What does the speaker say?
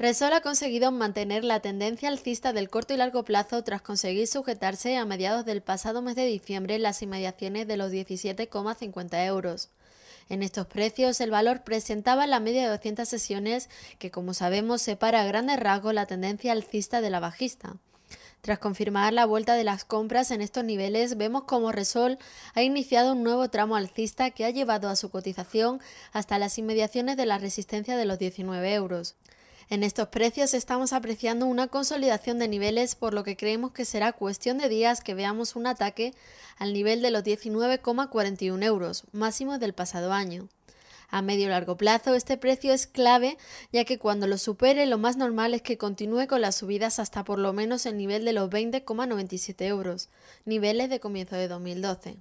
Resol ha conseguido mantener la tendencia alcista del corto y largo plazo tras conseguir sujetarse a mediados del pasado mes de diciembre las inmediaciones de los 17,50 euros. En estos precios, el valor presentaba la media de 200 sesiones, que como sabemos separa a grandes rasgos la tendencia alcista de la bajista. Tras confirmar la vuelta de las compras en estos niveles, vemos como Resol ha iniciado un nuevo tramo alcista que ha llevado a su cotización hasta las inmediaciones de la resistencia de los 19 euros. En estos precios estamos apreciando una consolidación de niveles por lo que creemos que será cuestión de días que veamos un ataque al nivel de los 19,41 euros, máximo del pasado año. A medio y largo plazo este precio es clave ya que cuando lo supere lo más normal es que continúe con las subidas hasta por lo menos el nivel de los 20,97 euros, niveles de comienzo de 2012.